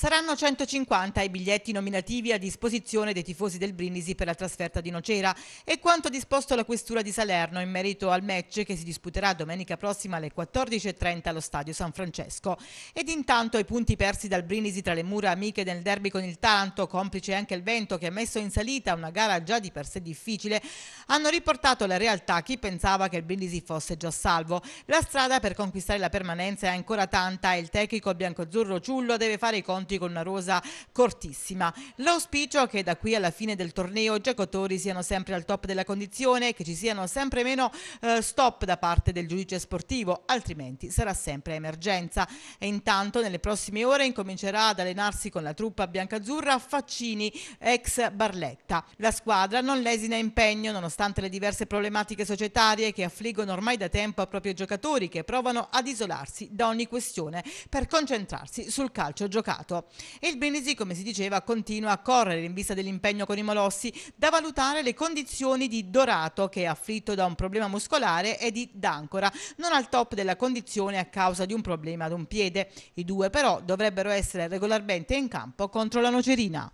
Saranno 150 i biglietti nominativi a disposizione dei tifosi del Brindisi per la trasferta di Nocera e quanto disposto la Questura di Salerno in merito al match che si disputerà domenica prossima alle 14.30 allo Stadio San Francesco. Ed intanto i punti persi dal Brindisi tra le mura amiche del derby con il Taranto, complice anche il vento che ha messo in salita una gara già di per sé difficile, hanno riportato la realtà chi pensava che il Brindisi fosse già salvo. La strada per conquistare la permanenza è ancora tanta e il tecnico biancozzurro Ciullo deve fare i conti Monti con una rosa cortissima. L'auspicio è che da qui alla fine del torneo i giocatori siano sempre al top della condizione, che ci siano sempre meno eh, stop da parte del giudice sportivo, altrimenti sarà sempre emergenza. E intanto nelle prossime ore incomincerà ad allenarsi con la truppa biancazzurra Faccini, ex Barletta. La squadra non lesina impegno nonostante le diverse problematiche societarie che affliggono ormai da tempo a propri giocatori che provano ad isolarsi da ogni questione per concentrarsi sul calcio giocato. Ecco. E il Brindisi, come si diceva, continua a correre in vista dell'impegno con i Molossi, da valutare le condizioni di Dorato, che è afflitto da un problema muscolare, e di D'Ancora, non al top della condizione a causa di un problema ad un piede. I due però dovrebbero essere regolarmente in campo contro la Nocerina.